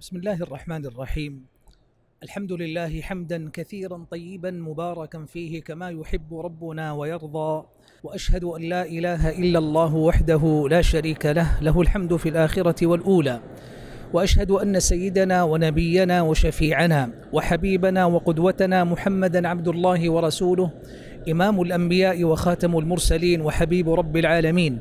بسم الله الرحمن الرحيم الحمد لله حمدا كثيرا طيبا مباركا فيه كما يحب ربنا ويرضى واشهد ان لا اله الا الله وحده لا شريك له له الحمد في الاخره والاولى واشهد ان سيدنا ونبينا وشفيعنا وحبيبنا وقدوتنا محمدا عبد الله ورسوله امام الانبياء وخاتم المرسلين وحبيب رب العالمين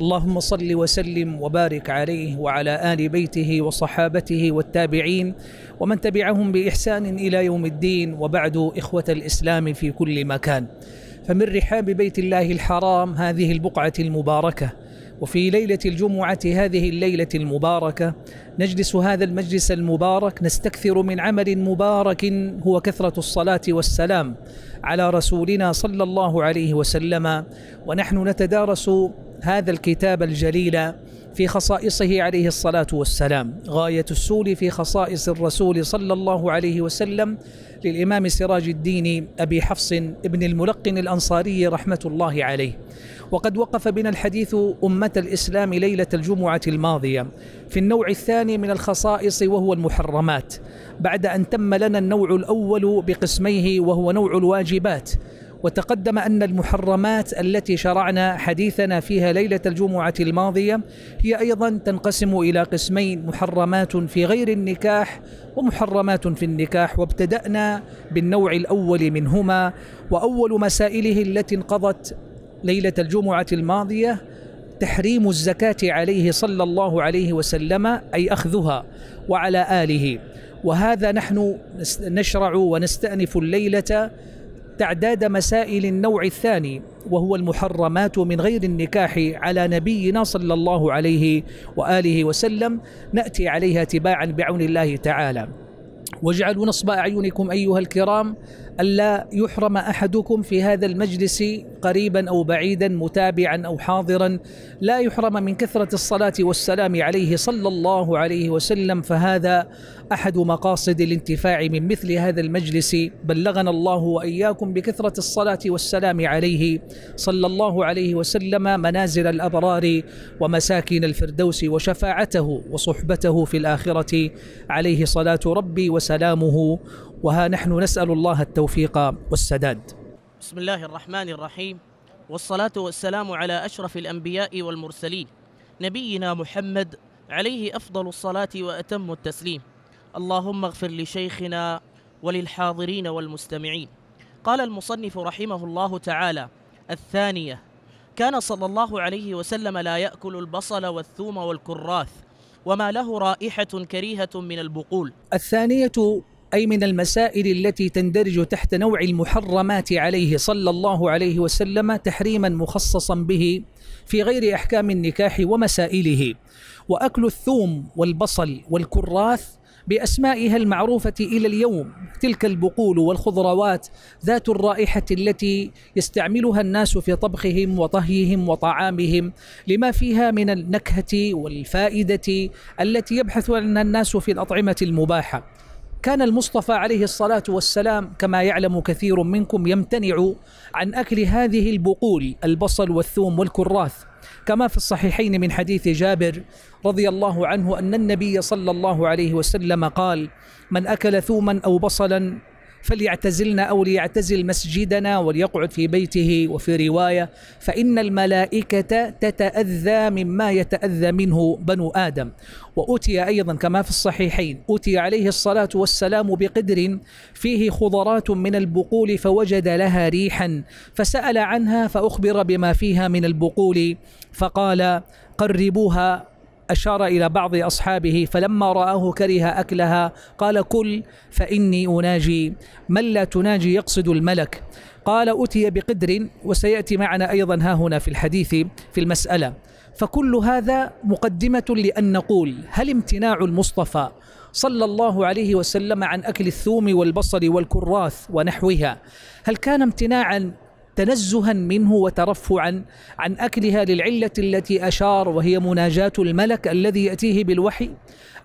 اللهم صل وسلم وبارك عليه وعلى ال بيته وصحابته والتابعين ومن تبعهم باحسان الى يوم الدين وبعد اخوه الاسلام في كل مكان فمن رحاب بيت الله الحرام هذه البقعه المباركه وفي ليلة الجمعة هذه الليلة المباركة نجلس هذا المجلس المبارك نستكثر من عمل مبارك هو كثرة الصلاة والسلام على رسولنا صلى الله عليه وسلم ونحن نتدارس هذا الكتاب الجليل في خصائصه عليه الصلاة والسلام غاية السول في خصائص الرسول صلى الله عليه وسلم للإمام سراج الدين أبي حفص ابن الملقن الأنصاري رحمة الله عليه وقد وقف بنا الحديث أمة الإسلام ليلة الجمعة الماضية في النوع الثاني من الخصائص وهو المحرمات بعد أن تم لنا النوع الأول بقسميه وهو نوع الواجبات وتقدم أن المحرمات التي شرعنا حديثنا فيها ليلة الجمعة الماضية هي أيضا تنقسم إلى قسمين محرمات في غير النكاح ومحرمات في النكاح وابتدأنا بالنوع الأول منهما وأول مسائله التي انقضت ليلة الجمعة الماضية تحريم الزكاة عليه صلى الله عليه وسلم أي أخذها وعلى آله وهذا نحن نشرع ونستأنف الليلة تعداد مسائل النوع الثاني وهو المحرمات من غير النكاح على نبينا صلى الله عليه واله وسلم ناتي عليها تباعا بعون الله تعالى واجعلوا نصب اعينكم ايها الكرام ألا يحرم أحدكم في هذا المجلس قريبا أو بعيدا متابعا أو حاضرا لا يحرم من كثرة الصلاة والسلام عليه صلى الله عليه وسلم فهذا أحد مقاصد الانتفاع من مثل هذا المجلس بلغنا الله وإياكم بكثرة الصلاة والسلام عليه صلى الله عليه وسلم منازل الأبرار ومساكن الفردوس وشفاعته وصحبته في الآخرة عليه صلاة ربي وسلامه وها نحن نسأل الله التوفيق والسداد بسم الله الرحمن الرحيم والصلاة والسلام على أشرف الأنبياء والمرسلين نبينا محمد عليه أفضل الصلاة وأتم التسليم اللهم اغفر لشيخنا وللحاضرين والمستمعين قال المصنف رحمه الله تعالى الثانية كان صلى الله عليه وسلم لا يأكل البصل والثوم والكراث وما له رائحة كريهة من البقول الثانية أي من المسائل التي تندرج تحت نوع المحرمات عليه صلى الله عليه وسلم تحريما مخصصا به في غير أحكام النكاح ومسائله وأكل الثوم والبصل والكراث بأسمائها المعروفة إلى اليوم تلك البقول والخضروات ذات الرائحة التي يستعملها الناس في طبخهم وطهيهم وطعامهم لما فيها من النكهة والفائدة التي يبحث عنها الناس في الأطعمة المباحة كان المصطفى عليه الصلاة والسلام كما يعلم كثير منكم يمتنع عن أكل هذه البقول البصل والثوم والكراث كما في الصحيحين من حديث جابر رضي الله عنه أن النبي صلى الله عليه وسلم قال من أكل ثوما أو بصلا فليعتزلنا أو ليعتزل مسجدنا وليقعد في بيته وفي رواية فإن الملائكة تتأذى مما يتأذى منه بنو آدم وأتي أيضا كما في الصحيحين أتي عليه الصلاة والسلام بقدر فيه خضرات من البقول فوجد لها ريحا فسأل عنها فأخبر بما فيها من البقول فقال قربوها أشار إلى بعض أصحابه فلما رآه كره أكلها قال كل فإني أناجي من لا تناجي يقصد الملك قال أتي بقدر وسيأتي معنا أيضا ها هنا في الحديث في المسألة فكل هذا مقدمة لأن نقول هل امتناع المصطفى صلى الله عليه وسلم عن أكل الثوم والبصل والكراث ونحوها هل كان امتناعا تنزها منه وترفعا عن أكلها للعلة التي أشار وهي مناجاة الملك الذي يأتيه بالوحي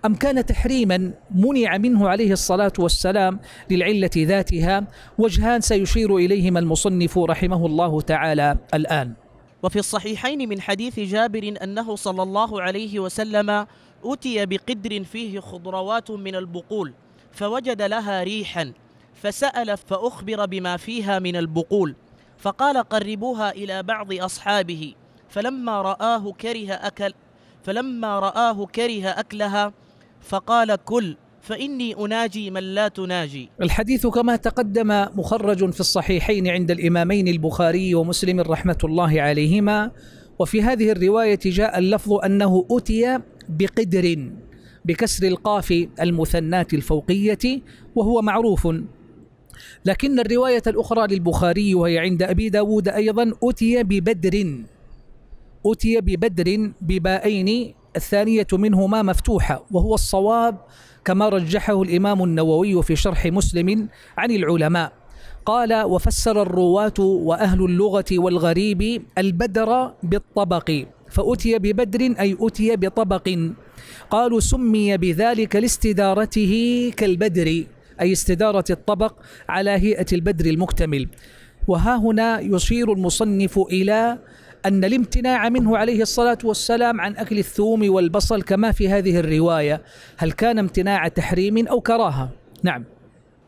أم كان تحريما منع منه عليه الصلاة والسلام للعلة ذاتها وجهان سيشير إليهما المصنف رحمه الله تعالى الآن وفي الصحيحين من حديث جابر أنه صلى الله عليه وسلم أتي بقدر فيه خضروات من البقول فوجد لها ريحا فسأل فأخبر بما فيها من البقول فقال قربوها إلى بعض أصحابه فلما رآه كره أكل فلما رآه كره أكلها فقال كل فإني أناجي من لا تناجي الحديث كما تقدم مخرج في الصحيحين عند الإمامين البخاري ومسلم رحمة الله عليهما وفي هذه الرواية جاء اللفظ أنه أتي بقدر بكسر القاف المثناة الفوقية وهو معروف لكن الرواية الأخرى للبخاري وهي عند أبي داود أيضا أتي ببدر أتي ببدر ببائين الثانية منهما مفتوحة وهو الصواب كما رجحه الإمام النووي في شرح مسلم عن العلماء قال وفسر الرواة وأهل اللغة والغريب البدر بالطبق فأتي ببدر أي أتي بطبق قالوا سمي بذلك لاستدارته كالبدر أي استدارة الطبق على هيئة البدر المكتمل وها هنا يشير المصنف إلى أن الامتناع منه عليه الصلاة والسلام عن أكل الثوم والبصل كما في هذه الرواية هل كان امتناع تحريم أو كراهة نعم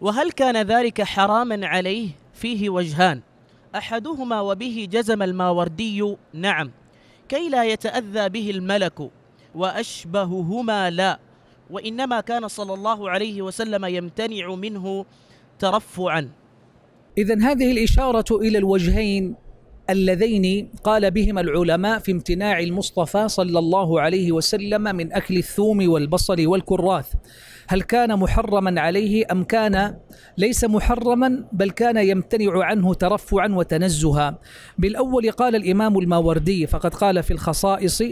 وهل كان ذلك حراما عليه فيه وجهان أحدهما وبه جزم الماوردي نعم كي لا يتأذى به الملك وأشبههما لا وإنما كان صلى الله عليه وسلم يمتنع منه ترفعا إذا هذه الإشارة إلى الوجهين اللذين قال بهما العلماء في امتناع المصطفى صلى الله عليه وسلم من اكل الثوم والبصل والكراث هل كان محرما عليه ام كان ليس محرما بل كان يمتنع عنه ترفعا وتنزها بالاول قال الامام الماوردي فقد قال في الخصائص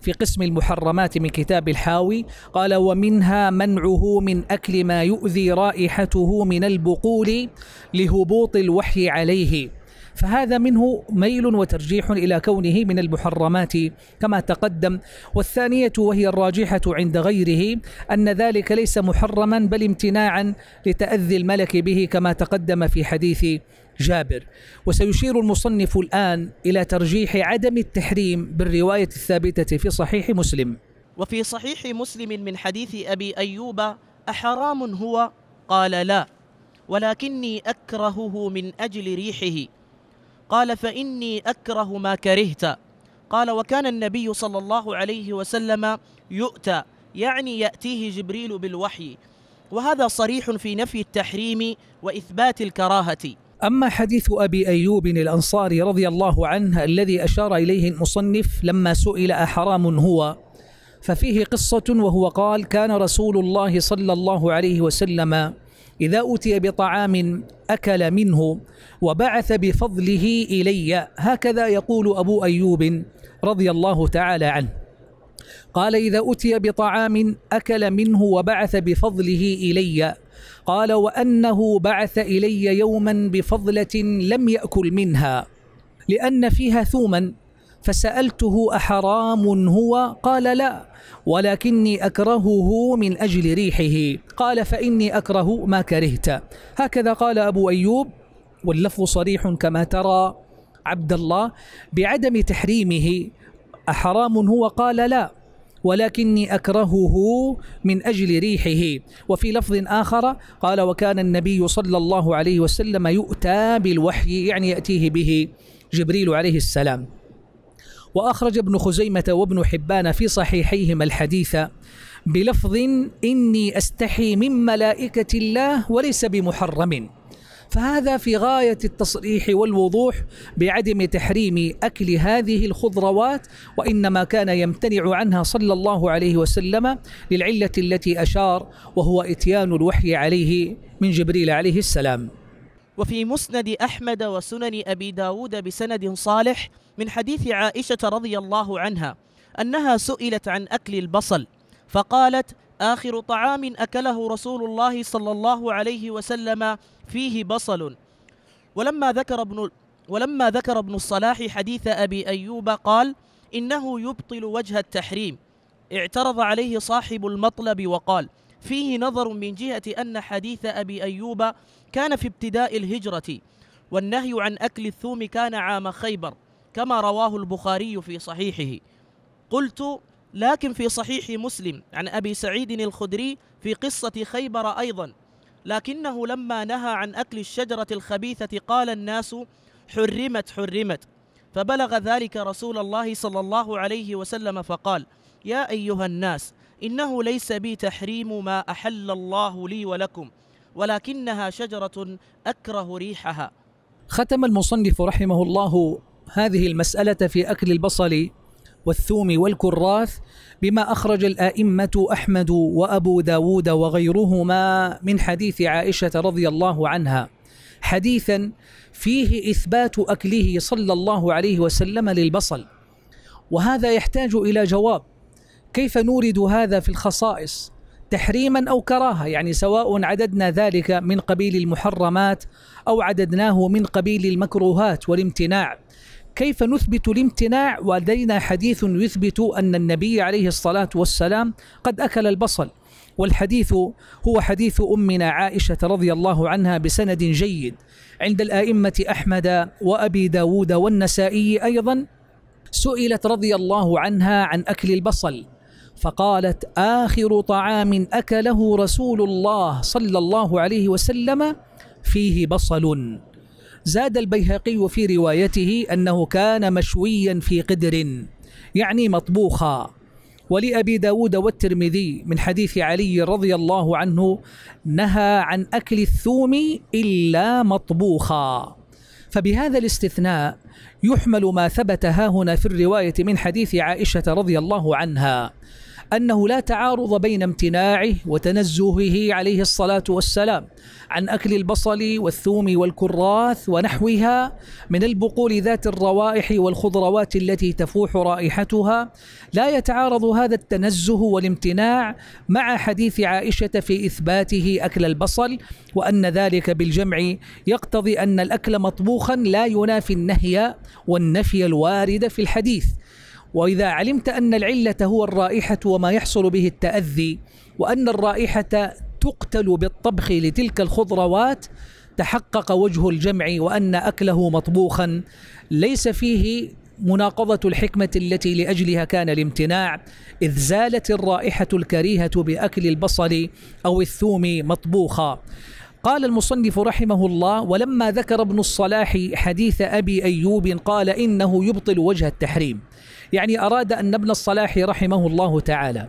في قسم المحرمات من كتاب الحاوي قال ومنها منعه من اكل ما يؤذي رائحته من البقول لهبوط الوحي عليه فهذا منه ميل وترجيح إلى كونه من المحرمات كما تقدم والثانية وهي الراجحة عند غيره أن ذلك ليس محرما بل امتناعا لتأذي الملك به كما تقدم في حديث جابر وسيشير المصنف الآن إلى ترجيح عدم التحريم بالرواية الثابتة في صحيح مسلم وفي صحيح مسلم من حديث أبي أيوب أحرام هو؟ قال لا ولكني أكرهه من أجل ريحه قال فإني أكره ما كرهت قال وكان النبي صلى الله عليه وسلم يؤتى يعني يأتيه جبريل بالوحي وهذا صريح في نفي التحريم وإثبات الكراهة أما حديث أبي أيوب الأنصاري رضي الله عنه الذي أشار إليه المصنف لما سئل أحرام هو ففيه قصة وهو قال كان رسول الله صلى الله عليه وسلم إذا أتي بطعام أكل منه وبعث بفضله إلي هكذا يقول أبو أيوب رضي الله تعالى عنه قال إذا أتي بطعام أكل منه وبعث بفضله إلي قال وأنه بعث إلي يوما بفضلة لم يأكل منها لأن فيها ثوما فسألته أحرام هو قال لا ولكني أكرهه من أجل ريحه قال فإني أكره ما كرهت هكذا قال أبو أيوب واللفظ صريح كما ترى عبد الله بعدم تحريمه أحرام هو قال لا ولكني أكرهه من أجل ريحه وفي لفظ آخر قال وكان النبي صلى الله عليه وسلم يؤتى بالوحي يعني يأتيه به جبريل عليه السلام وأخرج ابن خزيمة وابن حبان في صحيحيهما الحديث بلفظ إني أستحي من ملائكة الله وليس بمحرم فهذا في غاية التصريح والوضوح بعدم تحريم أكل هذه الخضروات وإنما كان يمتنع عنها صلى الله عليه وسلم للعلة التي أشار وهو إتيان الوحي عليه من جبريل عليه السلام وفي مسند أحمد وسنن أبي داود بسند صالح من حديث عائشة رضي الله عنها أنها سئلت عن أكل البصل فقالت آخر طعام أكله رسول الله صلى الله عليه وسلم فيه بصل ولما ذكر ابن ولما ذكر ابن الصلاح حديث أبي أيوب قال إنه يبطل وجه التحريم اعترض عليه صاحب المطلب وقال فيه نظر من جهة أن حديث أبي أيوب كان في ابتداء الهجرة والنهي عن أكل الثوم كان عام خيبر كما رواه البخاري في صحيحه قلت لكن في صحيح مسلم عن أبي سعيد الخدري في قصة خيبر أيضا لكنه لما نهى عن أكل الشجرة الخبيثة قال الناس حرمت حرمت فبلغ ذلك رسول الله صلى الله عليه وسلم فقال يا أيها الناس إنه ليس بي تحريم ما أحل الله لي ولكم ولكنها شجرة أكره ريحها ختم المصنف رحمه الله هذه المسألة في أكل البصل والثوم والكراث بما أخرج الآئمة أحمد وأبو داود وغيرهما من حديث عائشة رضي الله عنها حديثا فيه إثبات أكله صلى الله عليه وسلم للبصل وهذا يحتاج إلى جواب كيف نورد هذا في الخصائص تحريما او كراهه يعني سواء عددنا ذلك من قبيل المحرمات او عددناه من قبيل المكروهات والامتناع كيف نثبت الامتناع ولدينا حديث يثبت ان النبي عليه الصلاه والسلام قد اكل البصل والحديث هو حديث امنا عائشه رضي الله عنها بسند جيد عند الائمه احمد وابي داود والنسائي ايضا سئلت رضي الله عنها عن اكل البصل فقالت آخر طعام أكله رسول الله صلى الله عليه وسلم فيه بصل زاد البيهقي في روايته أنه كان مشويا في قدر يعني مطبوخا ولأبي داود والترمذي من حديث علي رضي الله عنه نهى عن أكل الثوم إلا مطبوخا فبهذا الاستثناء يحمل ما ثبت هنا في الرواية من حديث عائشة رضي الله عنها أنه لا تعارض بين امتناعه وتنزهه عليه الصلاة والسلام عن أكل البصل والثوم والكراث ونحوها من البقول ذات الروائح والخضروات التي تفوح رائحتها لا يتعارض هذا التنزه والامتناع مع حديث عائشة في إثباته أكل البصل وأن ذلك بالجمع يقتضي أن الأكل مطبوخا لا ينافي النهي والنفي الوارد في الحديث واذا علمت ان العله هو الرائحه وما يحصل به التاذي وان الرائحه تقتل بالطبخ لتلك الخضروات تحقق وجه الجمع وان اكله مطبوخا ليس فيه مناقضة الحكمة التي لأجلها كان الامتناع إذ زالت الرائحة الكريهة بأكل البصل أو الثوم مطبوخا قال المصنف رحمه الله ولما ذكر ابن الصلاح حديث أبي أيوب قال إنه يبطل وجه التحريم يعني أراد أن ابن الصلاح رحمه الله تعالى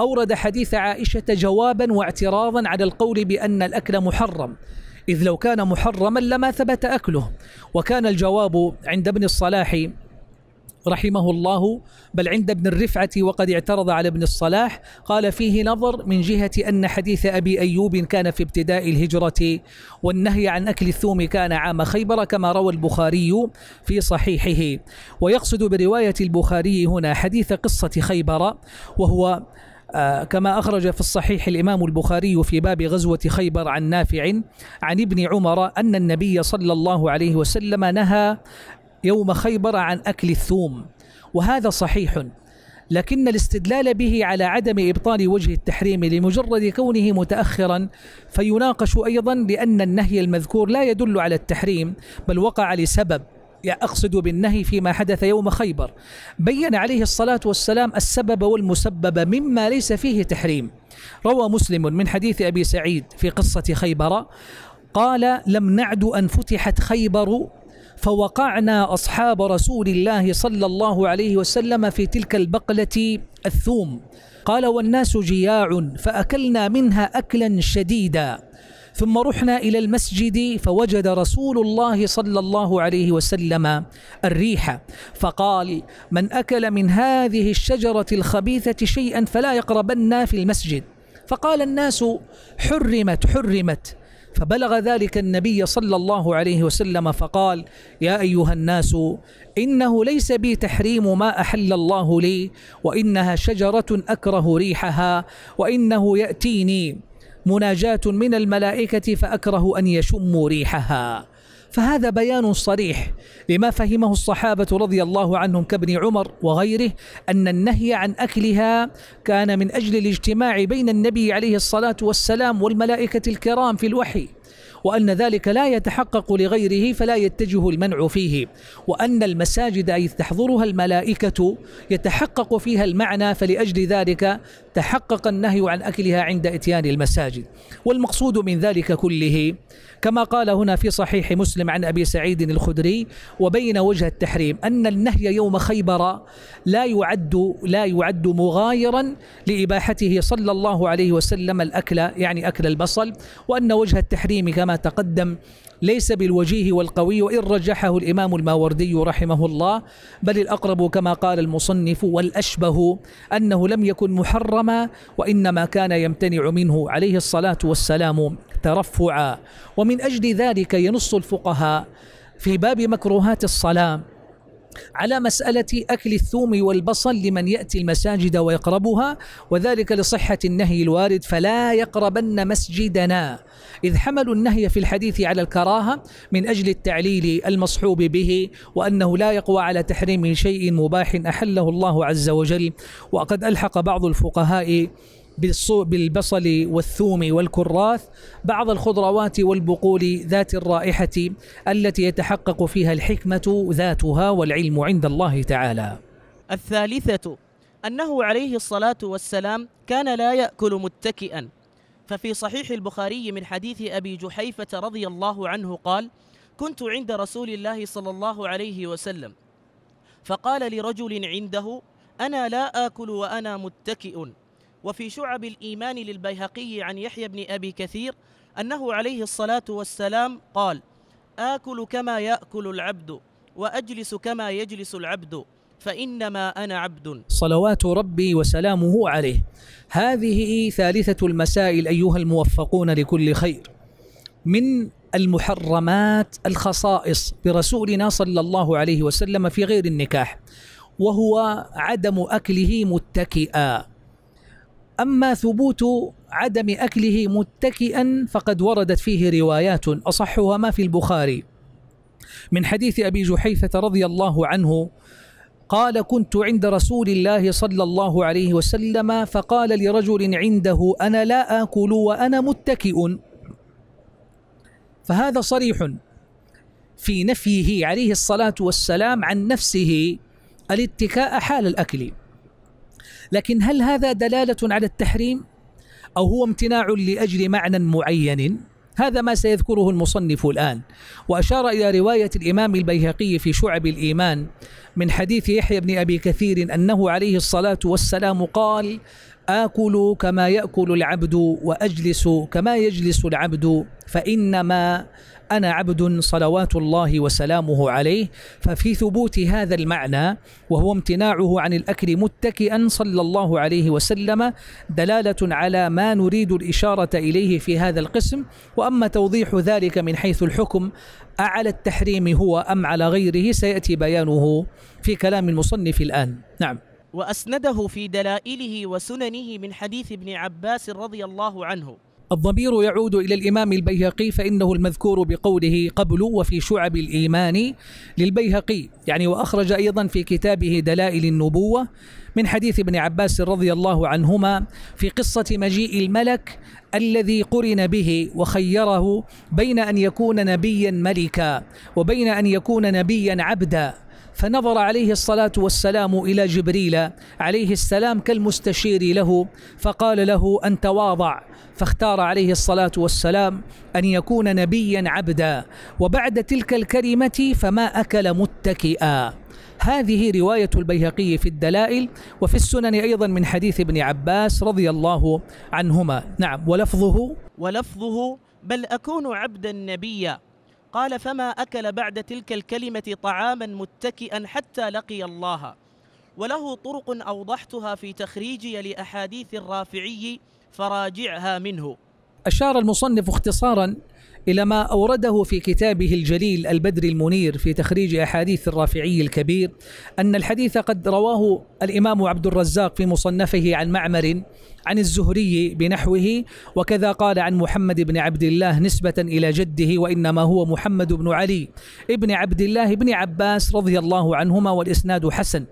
أورد حديث عائشة جوابا واعتراضا على القول بأن الأكل محرم إذ لو كان محرما لما ثبت أكله وكان الجواب عند ابن الصلاح رحمه الله بل عند ابن الرفعة وقد اعترض على ابن الصلاح قال فيه نظر من جهة أن حديث أبي أيوب كان في ابتداء الهجرة والنهي عن أكل الثوم كان عام خيبر كما روى البخاري في صحيحه ويقصد برواية البخاري هنا حديث قصة خيبر وهو آه، كما أخرج في الصحيح الإمام البخاري في باب غزوة خيبر عن نافع عن ابن عمر أن النبي صلى الله عليه وسلم نهى يوم خيبر عن أكل الثوم وهذا صحيح لكن الاستدلال به على عدم إبطال وجه التحريم لمجرد كونه متأخرا فيناقش أيضا لأن النهي المذكور لا يدل على التحريم بل وقع لسبب أقصد بالنهي فيما حدث يوم خيبر بين عليه الصلاة والسلام السبب والمسبب مما ليس فيه تحريم روى مسلم من حديث أبي سعيد في قصة خيبر قال لم نعد أن فتحت خيبر فوقعنا أصحاب رسول الله صلى الله عليه وسلم في تلك البقلة الثوم قال والناس جياع فأكلنا منها أكلا شديدا ثم رحنا إلى المسجد فوجد رسول الله صلى الله عليه وسلم الريح فقال من أكل من هذه الشجرة الخبيثة شيئا فلا يقربنا في المسجد فقال الناس حرمت حرمت فبلغ ذلك النبي صلى الله عليه وسلم فقال يا أيها الناس إنه ليس بي تحريم ما أحل الله لي وإنها شجرة أكره ريحها وإنه يأتيني مناجاة من الملائكة فأكره أن يشموا ريحها فهذا بيان صريح لما فهمه الصحابة رضي الله عنهم كابن عمر وغيره أن النهي عن أكلها كان من أجل الاجتماع بين النبي عليه الصلاة والسلام والملائكة الكرام في الوحي وأن ذلك لا يتحقق لغيره فلا يتجه المنع فيه وأن المساجد أي تحضرها الملائكة يتحقق فيها المعنى فلأجل ذلك تحقق النهي عن أكلها عند إتيان المساجد والمقصود من ذلك كله كما قال هنا في صحيح مسلم عن أبي سعيد الخدري وبين وجه التحريم أن النهي يوم خيبر لا يعد لا يعد مغايرا لإباحته صلى الله عليه وسلم الأكل يعني أكل البصل وأن وجه التحريم كما كما تقدم ليس بالوجيه والقوي وإن رجحه الإمام الماوردي رحمه الله بل الأقرب كما قال المصنف والأشبه أنه لم يكن محرما وإنما كان يمتنع منه عليه الصلاة والسلام ترفعا ومن أجل ذلك ينص الفقهاء في باب مكروهات الصلاة على مسألة أكل الثوم والبصل لمن يأتي المساجد ويقربها وذلك لصحة النهي الوارد فلا يقربن مسجدنا إذ حملوا النهي في الحديث على الكراهة من أجل التعليل المصحوب به وأنه لا يقوى على تحريم شيء مباح أحله الله عز وجل وقد ألحق بعض الفقهاء بالبصل والثوم والكراث بعض الخضروات والبقول ذات الرائحة التي يتحقق فيها الحكمة ذاتها والعلم عند الله تعالى الثالثة أنه عليه الصلاة والسلام كان لا يأكل متكئا ففي صحيح البخاري من حديث أبي جحيفة رضي الله عنه قال كنت عند رسول الله صلى الله عليه وسلم فقال لرجل عنده أنا لا آكل وأنا متكئ وفي شعب الإيمان للبيهقي عن يحيى بن أبي كثير أنه عليه الصلاة والسلام قال آكل كما يأكل العبد وأجلس كما يجلس العبد فإنما أنا عبد صلوات ربي وسلامه عليه هذه ثالثة المسائل أيها الموفقون لكل خير من المحرمات الخصائص برسولنا صلى الله عليه وسلم في غير النكاح وهو عدم أكله متكئا أما ثبوت عدم أكله متكئا فقد وردت فيه روايات أصحها ما في البخاري من حديث أبي جحيفة رضي الله عنه قال كنت عند رسول الله صلى الله عليه وسلم فقال لرجل عنده أنا لا آكل وأنا متكئ فهذا صريح في نفيه عليه الصلاة والسلام عن نفسه الاتكاء حال الأكل لكن هل هذا دلالة على التحريم أو هو امتناع لأجل معنى معين هذا ما سيذكره المصنف الآن وأشار إلى رواية الإمام البيهقي في شعب الإيمان من حديث يحيى بن أبي كثير أنه عليه الصلاة والسلام قال آكل كما يأكل العبد وأجلس كما يجلس العبد فإنما أنا عبد صلوات الله وسلامه عليه ففي ثبوت هذا المعنى وهو امتناعه عن الأكل متكئا صلى الله عليه وسلم دلالة على ما نريد الإشارة إليه في هذا القسم وأما توضيح ذلك من حيث الحكم أعلى التحريم هو أم على غيره سيأتي بيانه في كلام المصنف الآن نعم وأسنده في دلائله وسننه من حديث ابن عباس رضي الله عنه الضمير يعود إلى الإمام البيهقي فإنه المذكور بقوله قبل وفي شعب الإيمان للبيهقي يعني وأخرج أيضا في كتابه دلائل النبوة من حديث ابن عباس رضي الله عنهما في قصة مجيء الملك الذي قرن به وخيره بين أن يكون نبيا ملكا وبين أن يكون نبيا عبدا فنظر عليه الصلاة والسلام إلى جبريل عليه السلام كالمستشير له فقال له أن تواضع فاختار عليه الصلاة والسلام أن يكون نبيا عبدا وبعد تلك الكلمة فما أكل متكئا هذه رواية البيهقي في الدلائل وفي السنن أيضا من حديث ابن عباس رضي الله عنهما نعم ولفظه ولفظه بل أكون عبدا نبيا قال فما أكل بعد تلك الكلمة طعاما متكئا حتى لقي الله وله طرق أوضحتها في تخريجي لأحاديث الرافعي فراجعها منه أشار المصنف اختصارا إلى ما أورده في كتابه الجليل البدر المنير في تخريج أحاديث الرافعي الكبير أن الحديث قد رواه الإمام عبد الرزاق في مصنفه عن معمر عن الزهري بنحوه وكذا قال عن محمد بن عبد الله نسبة إلى جده وإنما هو محمد بن علي ابن عبد الله بن عباس رضي الله عنهما والإسناد حسن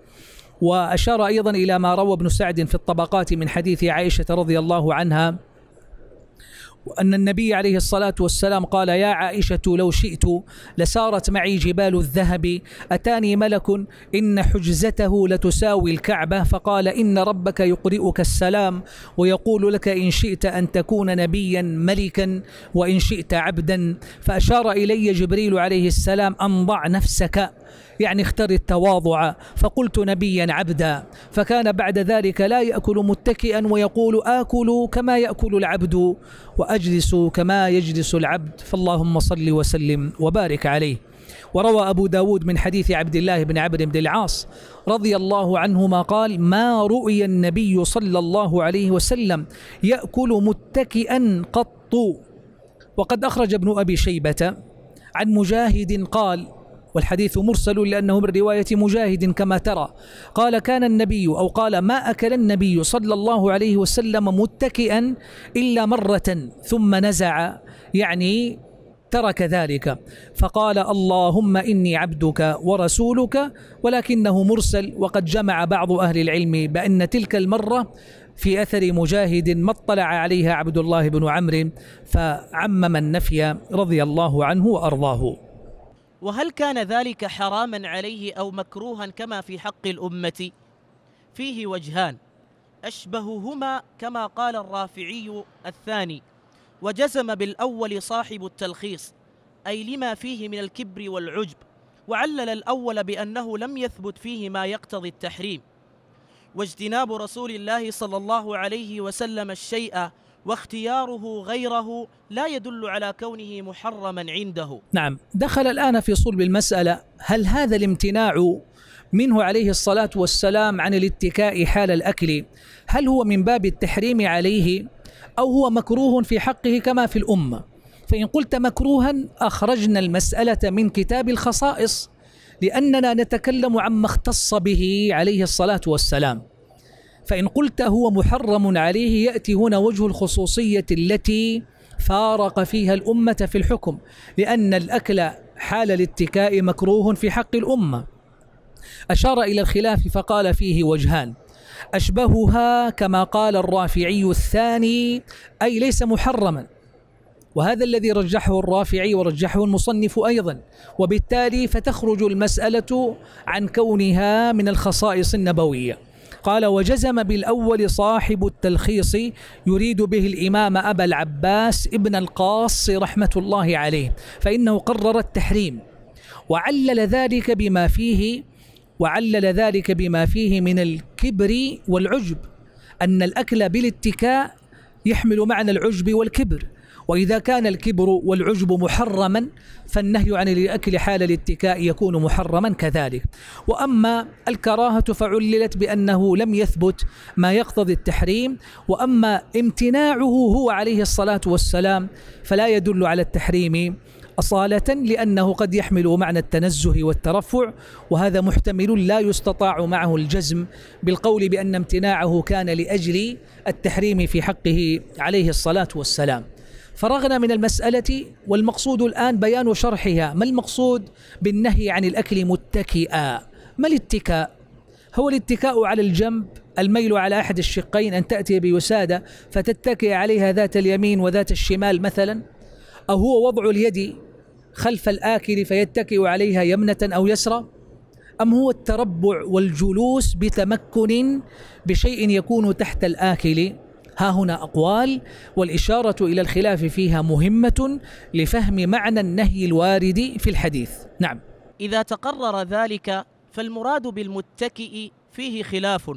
وأشار أيضا إلى ما روى ابن سعد في الطبقات من حديث عائشة رضي الله عنها أن النبي عليه الصلاة والسلام قال يا عائشة لو شئت لسارت معي جبال الذهب أتاني ملك إن حجزته لتساوي الكعبة فقال إن ربك يقرئك السلام ويقول لك إن شئت أن تكون نبيا ملكا وإن شئت عبدا فأشار إلي جبريل عليه السلام أن ضع نفسك يعني اختر التواضع فقلت نبيا عبدا فكان بعد ذلك لا يأكل متكئا ويقول آكل كما يأكل العبد وأجلس كما يجلس العبد فاللهم صل وسلم وبارك عليه وروى أبو داود من حديث عبد الله بن عبد بن العاص رضي الله عنهما قال ما رؤي النبي صلى الله عليه وسلم يأكل متكئا قط وقد أخرج ابن أبي شيبة عن مجاهد قال والحديث مرسل لأنه من رواية مجاهد كما ترى قال كان النبي أو قال ما أكل النبي صلى الله عليه وسلم متكئا إلا مرة ثم نزع يعني ترك ذلك فقال اللهم إني عبدك ورسولك ولكنه مرسل وقد جمع بعض أهل العلم بأن تلك المرة في أثر مجاهد ما اطلع عليها عبد الله بن عمرو فعمم النفي رضي الله عنه وأرضاه وهل كان ذلك حراما عليه أو مكروها كما في حق الأمة فيه وجهان أشبههما كما قال الرافعي الثاني وجزم بالأول صاحب التلخيص أي لما فيه من الكبر والعجب وعلل الأول بأنه لم يثبت فيه ما يقتضي التحريم واجتناب رسول الله صلى الله عليه وسلم الشيء واختياره غيره لا يدل على كونه محرما عنده نعم دخل الآن في صلب المسألة هل هذا الامتناع منه عليه الصلاة والسلام عن الاتكاء حال الأكل هل هو من باب التحريم عليه أو هو مكروه في حقه كما في الأمة فإن قلت مكروها أخرجنا المسألة من كتاب الخصائص لأننا نتكلم عما اختص به عليه الصلاة والسلام فإن قلت هو محرم عليه يأتي هنا وجه الخصوصية التي فارق فيها الأمة في الحكم لأن الأكل حال الاتكاء مكروه في حق الأمة أشار إلى الخلاف فقال فيه وجهان أشبهها كما قال الرافعي الثاني أي ليس محرما وهذا الذي رجحه الرافعي ورجحه المصنف أيضا وبالتالي فتخرج المسألة عن كونها من الخصائص النبوية قال وجزم بالأول صاحب التلخيص يريد به الإمام أبا العباس ابن القاص رحمة الله عليه فإنه قرر التحريم وعلل ذلك بما فيه وعلل ذلك بما فيه من الكبر والعجب أن الأكل بالاتكاء يحمل معنى العجب والكبر وإذا كان الكبر والعجب محرما فالنهي عن الأكل حال الاتكاء يكون محرما كذلك وأما الكراهة فعللت بأنه لم يثبت ما يقتضي التحريم وأما امتناعه هو عليه الصلاة والسلام فلا يدل على التحريم أصالة لأنه قد يحمل معنى التنزه والترفع وهذا محتمل لا يستطاع معه الجزم بالقول بأن امتناعه كان لأجل التحريم في حقه عليه الصلاة والسلام فرغنا من المسألة والمقصود الآن بيان شرحها ما المقصود بالنهي عن الأكل متكئا ما الاتكاء هو الاتكاء على الجنب الميل على أحد الشقين أن تأتي بوسادة فتتكئ عليها ذات اليمين وذات الشمال مثلا أو هو وضع اليد خلف الآكل فيتكئ عليها يمنة أو يسرى أم هو التربع والجلوس بتمكن بشيء يكون تحت الآكل ها هنا أقوال والإشارة إلى الخلاف فيها مهمة لفهم معنى النهي الوارد في الحديث نعم إذا تقرر ذلك فالمراد بالمتكئ فيه خلاف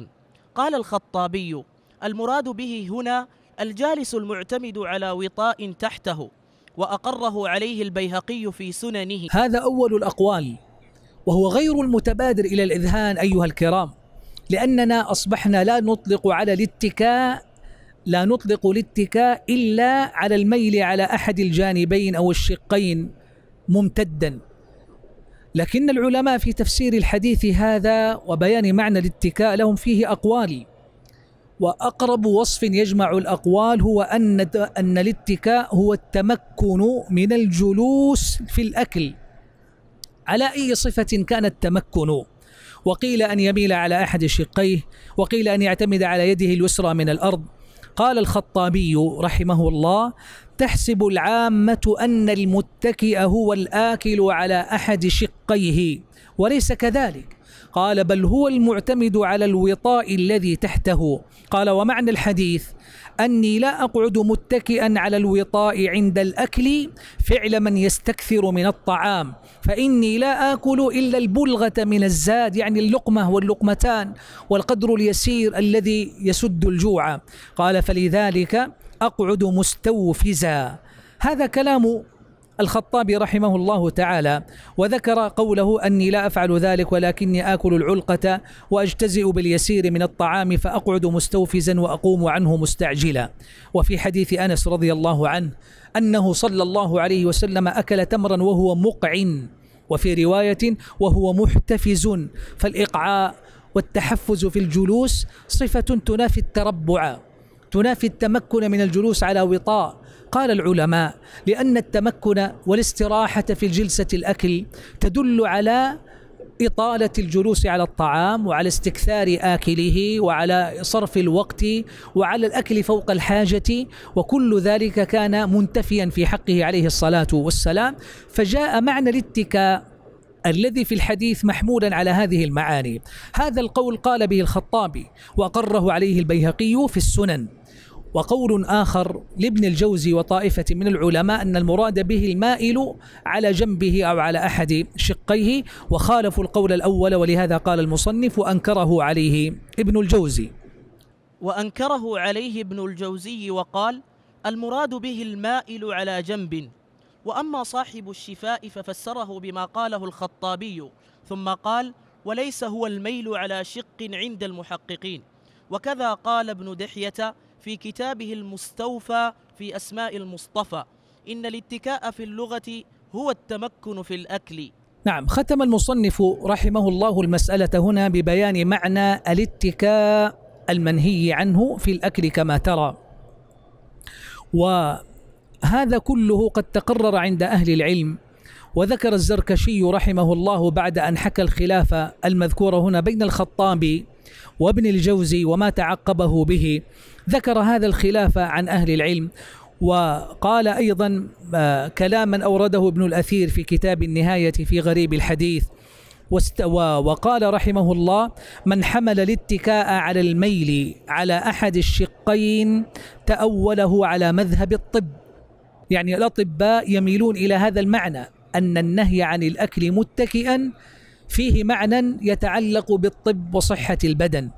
قال الخطابي المراد به هنا الجالس المعتمد على وطاء تحته وأقره عليه البيهقي في سننه هذا أول الأقوال وهو غير المتبادر إلى الإذهان أيها الكرام لأننا أصبحنا لا نطلق على الاتكاء لا نطلق الاتكاء إلا على الميل على أحد الجانبين أو الشقين ممتدا لكن العلماء في تفسير الحديث هذا وبيان معنى الاتكاء لهم فيه أقوال وأقرب وصف يجمع الأقوال هو أن أن الاتكاء هو التمكن من الجلوس في الأكل على أي صفة كان التمكن وقيل أن يميل على أحد شقيه وقيل أن يعتمد على يده اليسرى من الأرض قال الخطابي رحمه الله تحسب العامة أن المتكئ هو الآكل على أحد شقيه وليس كذلك قال بل هو المعتمد على الوطاء الذي تحته قال ومعنى الحديث أني لا أقعد متكئا على الوطاء عند الأكل فعل من يستكثر من الطعام فإني لا آكل إلا البلغة من الزاد يعني اللقمة واللقمتان والقدر اليسير الذي يسد الجوع قال فلذلك أقعد مستوفزا هذا كلام الخطابي رحمه الله تعالى وذكر قوله أني لا أفعل ذلك ولكني آكل العلقة وأجتزئ باليسير من الطعام فأقعد مستوفزا وأقوم عنه مستعجلا وفي حديث أنس رضي الله عنه أنه صلى الله عليه وسلم أكل تمرا وهو مقعن وفي رواية وهو محتفز فالإقعاء والتحفز في الجلوس صفة تنافي التربع تنافي التمكن من الجلوس على وطاء قال العلماء لأن التمكن والاستراحة في الجلسة الأكل تدل على إطالة الجلوس على الطعام وعلى استكثار آكله وعلى صرف الوقت وعلى الأكل فوق الحاجة وكل ذلك كان منتفيا في حقه عليه الصلاة والسلام فجاء معنى الاتكاء الذي في الحديث محمولا على هذه المعاني هذا القول قال به الخطابي وأقره عليه البيهقي في السنن وقول آخر لابن الجوزي وطائفة من العلماء أن المراد به المائل على جنبه أو على أحد شقيه وخالفوا القول الأول ولهذا قال المصنف وأنكره عليه ابن الجوزي وأنكره عليه ابن الجوزي وقال المراد به المائل على جنب وأما صاحب الشفاء ففسره بما قاله الخطابي ثم قال وليس هو الميل على شق عند المحققين وكذا قال ابن دحية في كتابه المستوفى في أسماء المصطفى إن الاتكاء في اللغة هو التمكن في الأكل نعم ختم المصنف رحمه الله المسألة هنا ببيان معنى الاتكاء المنهي عنه في الأكل كما ترى وهذا كله قد تقرر عند أهل العلم وذكر الزركشي رحمه الله بعد أن حكى الخلافة المذكورة هنا بين الخطابي وابن الجوزي وما تعقبه به ذكر هذا الخلاف عن أهل العلم وقال أيضا آه، كلاما أورده ابن الأثير في كتاب النهاية في غريب الحديث واستوى وقال رحمه الله من حمل الاتكاء على الميل على أحد الشقين تأوله على مذهب الطب يعني الأطباء يميلون إلى هذا المعنى أن النهي عن الأكل متكئا فيه معنى يتعلق بالطب وصحة البدن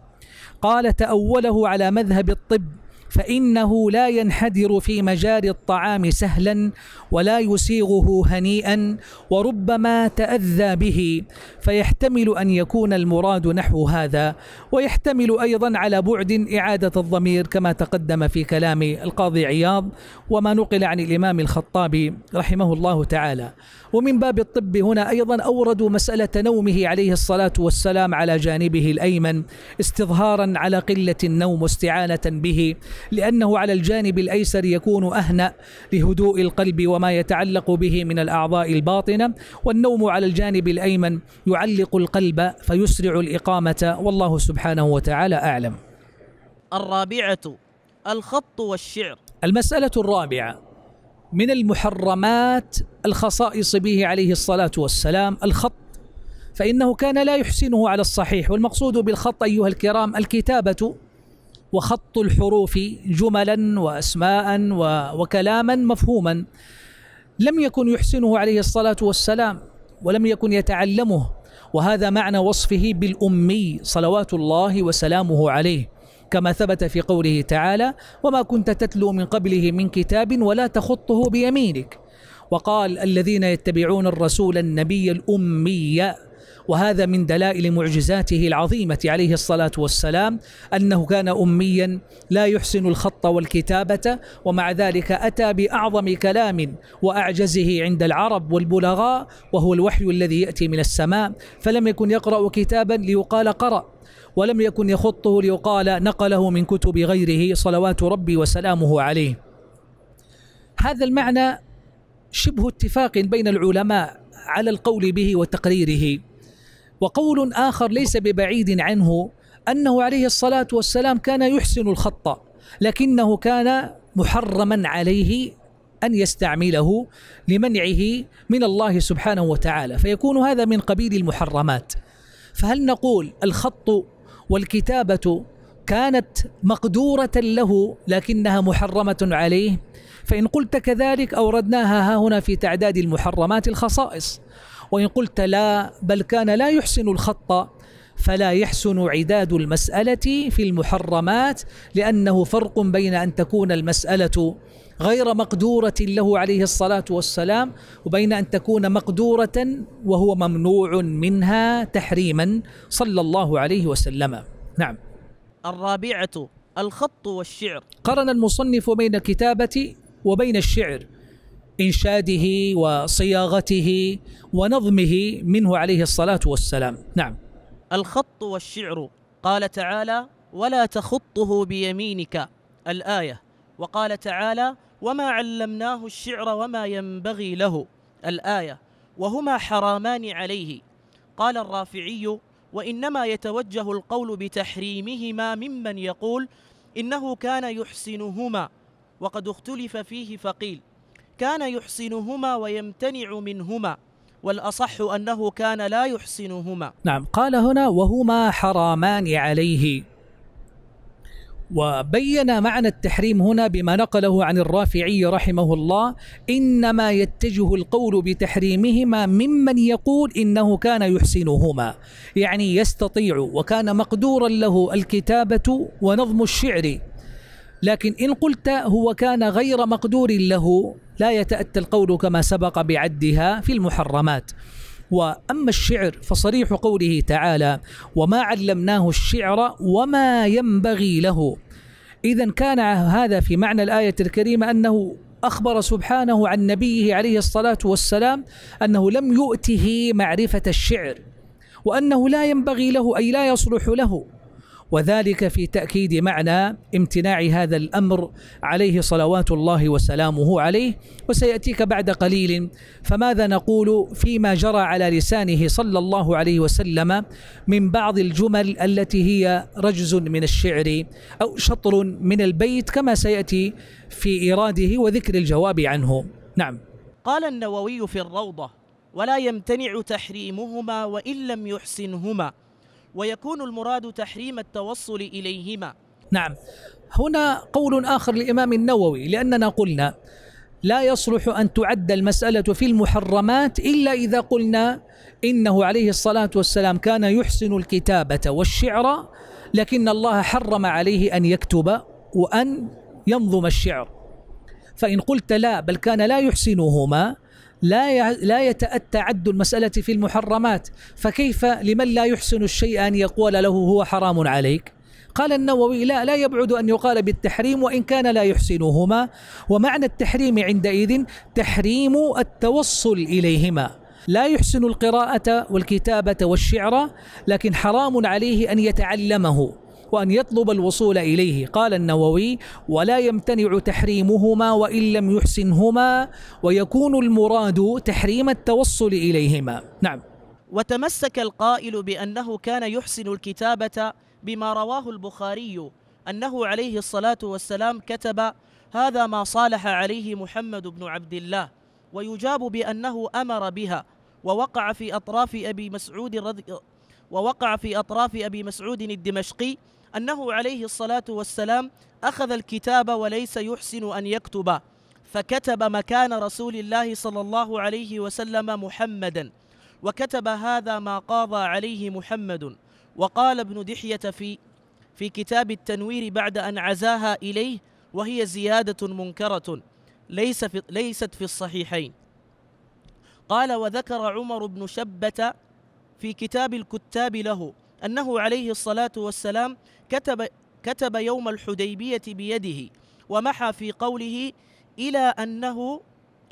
قال تأوله على مذهب الطب فإنه لا ينحدر في مجال الطعام سهلا ولا يسيغه هنيئا وربما تأذى به فيحتمل أن يكون المراد نحو هذا ويحتمل أيضا على بعد إعادة الضمير كما تقدم في كلام القاضي عياض وما نقل عن الإمام الخطابي رحمه الله تعالى ومن باب الطب هنا أيضا أوردوا مسألة نومه عليه الصلاة والسلام على جانبه الأيمن استظهارا على قلة النوم واستعانة به لأنه على الجانب الأيسر يكون أهنأ لهدوء القلب وما يتعلق به من الأعضاء الباطنة والنوم على الجانب الأيمن يعلق القلب فيسرع الإقامة والله سبحانه وتعالى أعلم الرابعة الخط والشعر المسألة الرابعة من المحرمات الخصائص به عليه الصلاة والسلام الخط فإنه كان لا يحسنه على الصحيح والمقصود بالخط أيها الكرام الكتابة وخط الحروف جملا واسماء وكلاما مفهوما لم يكن يحسنه عليه الصلاه والسلام ولم يكن يتعلمه وهذا معنى وصفه بالامي صلوات الله وسلامه عليه كما ثبت في قوله تعالى وما كنت تتلو من قبله من كتاب ولا تخطه بيمينك وقال الذين يتبعون الرسول النبي الامي وهذا من دلائل معجزاته العظيمة عليه الصلاة والسلام أنه كان أميا لا يحسن الخط والكتابة ومع ذلك أتى بأعظم كلام وأعجزه عند العرب والبلغاء وهو الوحي الذي يأتي من السماء فلم يكن يقرأ كتابا ليقال قرأ ولم يكن يخطه ليقال نقله من كتب غيره صلوات ربي وسلامه عليه هذا المعنى شبه اتفاق بين العلماء على القول به وتقريره وقول آخر ليس ببعيد عنه أنه عليه الصلاة والسلام كان يحسن الخط لكنه كان محرما عليه أن يستعمله لمنعه من الله سبحانه وتعالى فيكون هذا من قبيل المحرمات فهل نقول الخط والكتابة كانت مقدورة له لكنها محرمة عليه فإن قلت كذلك أوردناها ها هنا في تعداد المحرمات الخصائص وإن قلت لا بل كان لا يحسن الخط فلا يحسن عداد المسألة في المحرمات لأنه فرق بين أن تكون المسألة غير مقدورة له عليه الصلاة والسلام وبين أن تكون مقدورة وهو ممنوع منها تحريما صلى الله عليه وسلم نعم الرابعة الخط والشعر قرن المصنف بين الكتابة وبين الشعر إنشاده وصياغته ونظمه منه عليه الصلاة والسلام نعم الخط والشعر قال تعالى ولا تخطه بيمينك الآية وقال تعالى وما علمناه الشعر وما ينبغي له الآية وهما حرامان عليه قال الرافعي وإنما يتوجه القول بتحريمهما ممن يقول إنه كان يحسنهما وقد اختلف فيه فقيل كان يحسنهما ويمتنع منهما والأصح أنه كان لا يحسنهما نعم قال هنا وهما حرامان عليه وبين معنى التحريم هنا بما نقله عن الرافعي رحمه الله انما يتجه القول بتحريمهما ممن يقول انه كان يحسنهما يعني يستطيع وكان مقدورا له الكتابه ونظم الشعر لكن ان قلت هو كان غير مقدور له لا يتأتى القول كما سبق بعدها في المحرمات واما الشعر فصريح قوله تعالى وما علمناه الشعر وما ينبغي له اذا كان هذا في معنى الايه الكريمه انه اخبر سبحانه عن نبيه عليه الصلاه والسلام انه لم يؤته معرفه الشعر وانه لا ينبغي له اي لا يصلح له وذلك في تأكيد معنى امتناع هذا الأمر عليه صلوات الله وسلامه عليه وسيأتيك بعد قليل فماذا نقول فيما جرى على لسانه صلى الله عليه وسلم من بعض الجمل التي هي رجز من الشعر أو شطر من البيت كما سيأتي في إيراده وذكر الجواب عنه نعم قال النووي في الروضة ولا يمتنع تحريمهما وإن لم يحسنهما ويكون المراد تحريم التوصل إليهما نعم هنا قول آخر للإمام النووي لأننا قلنا لا يصلح أن تعد المسألة في المحرمات إلا إذا قلنا إنه عليه الصلاة والسلام كان يحسن الكتابة والشعر لكن الله حرم عليه أن يكتب وأن ينظم الشعر فإن قلت لا بل كان لا يحسنهما لا لا يتأتى عد المسألة في المحرمات فكيف لمن لا يحسن الشيء أن يقول له هو حرام عليك قال النووي لا لا يبعد أن يقال بالتحريم وإن كان لا يحسنهما ومعنى التحريم عندئذ تحريم التوصل إليهما لا يحسن القراءة والكتابة والشعر لكن حرام عليه أن يتعلمه وأن يطلب الوصول إليه قال النووي ولا يمتنع تحريمهما وإن لم يحسنهما ويكون المراد تحريم التوصل إليهما نعم وتمسك القائل بأنه كان يحسن الكتابة بما رواه البخاري أنه عليه الصلاة والسلام كتب هذا ما صالح عليه محمد بن عبد الله ويجاب بأنه أمر بها ووقع في أطراف أبي مسعود ووقع في أطراف أبي مسعود الدمشقي أنه عليه الصلاة والسلام أخذ الكتاب وليس يحسن أن يكتب فكتب مكان رسول الله صلى الله عليه وسلم محمدا وكتب هذا ما قاضى عليه محمد وقال ابن دحية في في كتاب التنوير بعد أن عزاها إليه وهي زيادة منكرة ليس في ليست في الصحيحين قال وذكر عمر بن شبة في كتاب الكتاب له أنه عليه الصلاة والسلام كتب كتب يوم الحديبية بيده ومحى في قوله إلى أنه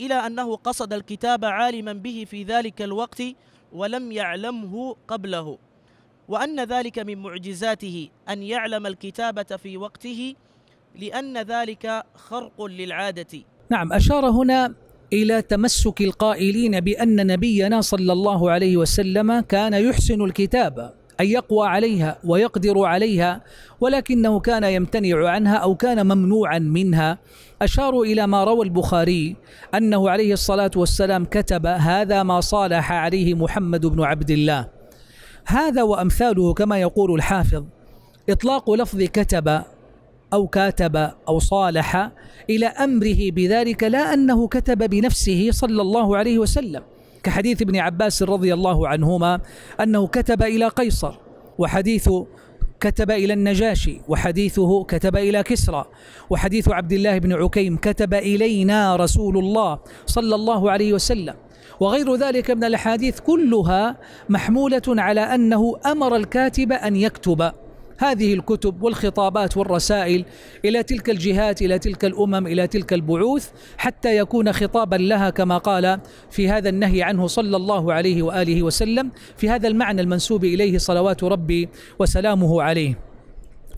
إلى أنه قصد الكتاب عالما به في ذلك الوقت ولم يعلمه قبله وأن ذلك من معجزاته أن يعلم الكتابة في وقته لأن ذلك خرق للعادة نعم أشار هنا إلى تمسك القائلين بأن نبينا صلى الله عليه وسلم كان يحسن الكتابة أن يقوى عليها ويقدر عليها ولكنه كان يمتنع عنها أو كان ممنوعا منها أشاروا إلى ما روى البخاري أنه عليه الصلاة والسلام كتب هذا ما صالح عليه محمد بن عبد الله هذا وأمثاله كما يقول الحافظ إطلاق لفظ كتب أو كاتب أو صالح إلى أمره بذلك لا أنه كتب بنفسه صلى الله عليه وسلم كحديث ابن عباس رضي الله عنهما أنه كتب إلى قيصر وحديث كتب إلى النجاشي وحديثه كتب إلى كسرى وحديث عبد الله بن عكيم كتب إلينا رسول الله صلى الله عليه وسلم وغير ذلك من الأحاديث كلها محمولة على أنه أمر الكاتب أن يكتب هذه الكتب والخطابات والرسائل إلى تلك الجهات إلى تلك الأمم إلى تلك البعوث حتى يكون خطابا لها كما قال في هذا النهي عنه صلى الله عليه وآله وسلم في هذا المعنى المنسوب إليه صلوات ربي وسلامه عليه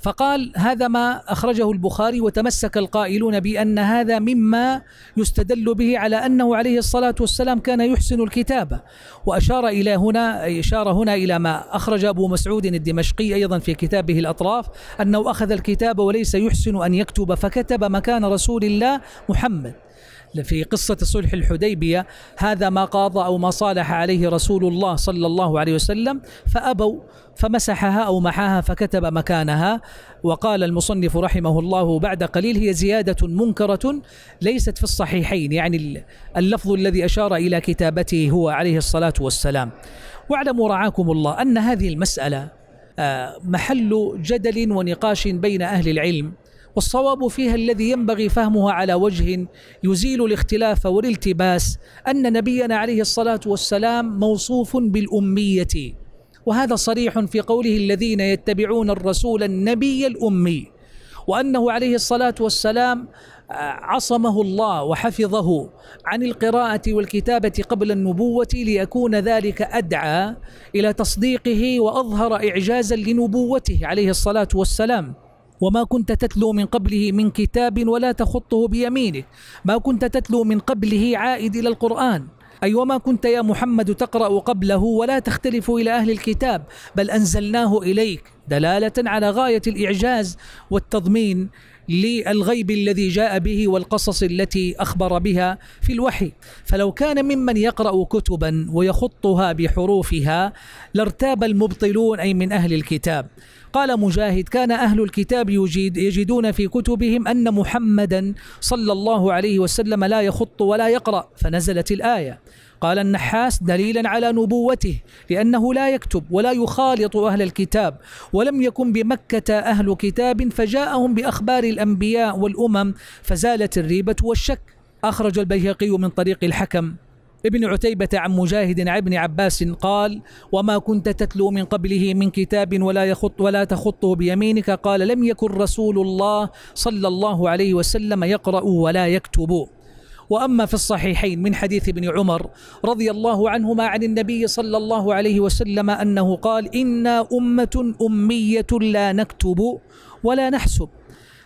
فقال هذا ما أخرجه البخاري وتمسك القائلون بأن هذا مما يستدل به على أنه عليه الصلاة والسلام كان يحسن الكتابة وأشار إلى هنا إشارة هنا إلى ما أخرج أبو مسعود الدمشقي أيضا في كتابه الأطراف أنه أخذ الكتاب وليس يحسن أن يكتب فكتب مكان رسول الله محمد في قصة صلح الحديبية هذا ما قاض أو ما صالح عليه رسول الله صلى الله عليه وسلم فأبوا فمسحها أو محاها فكتب مكانها وقال المصنف رحمه الله بعد قليل هي زيادة منكرة ليست في الصحيحين يعني اللفظ الذي أشار إلى كتابته هو عليه الصلاة والسلام واعلموا رعاكم الله أن هذه المسألة آه، محل جدل ونقاش بين أهل العلم والصواب فيها الذي ينبغي فهمها على وجه يزيل الاختلاف والالتباس ان نبينا عليه الصلاه والسلام موصوف بالاميه وهذا صريح في قوله الذين يتبعون الرسول النبي الأمي وأنه عليه الصلاة والسلام آه، عصمه الله وحفظه عن القراءة والكتابة قبل النبوة ليكون ذلك أدعى إلى تصديقه وأظهر إعجازا لنبوته عليه الصلاة والسلام وما كنت تتلو من قبله من كتاب ولا تخطه بيمينك ما كنت تتلو من قبله عائد إلى القرآن أي وما كنت يا محمد تقرأ قبله ولا تختلف إلى أهل الكتاب بل أنزلناه إليك دلالة على غاية الإعجاز والتضمين للغيب الذي جاء به والقصص التي أخبر بها في الوحي فلو كان ممن يقرأ كتبا ويخطها بحروفها لارتاب المبطلون أي من أهل الكتاب قال مجاهد كان أهل الكتاب يجيد يجدون في كتبهم أن محمدا صلى الله عليه وسلم لا يخط ولا يقرأ فنزلت الآية قال النحاس دليلا على نبوته لأنه لا يكتب ولا يخالط أهل الكتاب ولم يكن بمكة أهل كتاب فجاءهم بأخبار الأنبياء والأمم فزالت الريبة والشك أخرج البيهقي من طريق الحكم ابن عتيبة عن مجاهد عن ابن عباس قال وما كنت تتلو من قبله من كتاب ولا يخط ولا تخطه بيمينك قال لم يكن رسول الله صلى الله عليه وسلم يقرأ ولا يكتب وأما في الصحيحين من حديث ابن عمر رضي الله عنهما عن النبي صلى الله عليه وسلم أنه قال إنا أمة أمية لا نكتب ولا نحسب